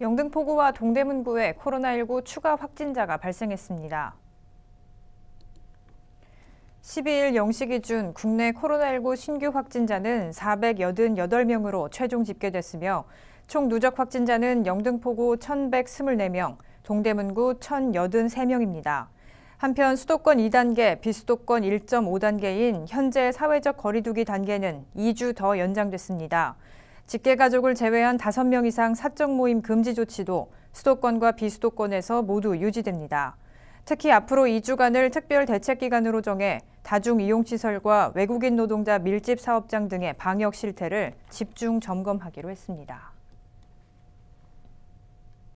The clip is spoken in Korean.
영등포구와 동대문구에 코로나19 추가 확진자가 발생했습니다. 12일 0시 기준 국내 코로나19 신규 확진자는 488명으로 최종 집계됐으며 총 누적 확진자는 영등포구 1,124명, 동대문구 1,083명입니다. 한편 수도권 2단계, 비수도권 1.5단계인 현재 사회적 거리두기 단계는 2주 더 연장됐습니다. 직계가족을 제외한 5명 이상 사적 모임 금지 조치도 수도권과 비수도권에서 모두 유지됩니다. 특히 앞으로 2주간을 특별 대책 기간으로 정해 다중 이용 시설과 외국인 노동자 밀집 사업장 등의 방역 실태를 집중 점검하기로 했습니다.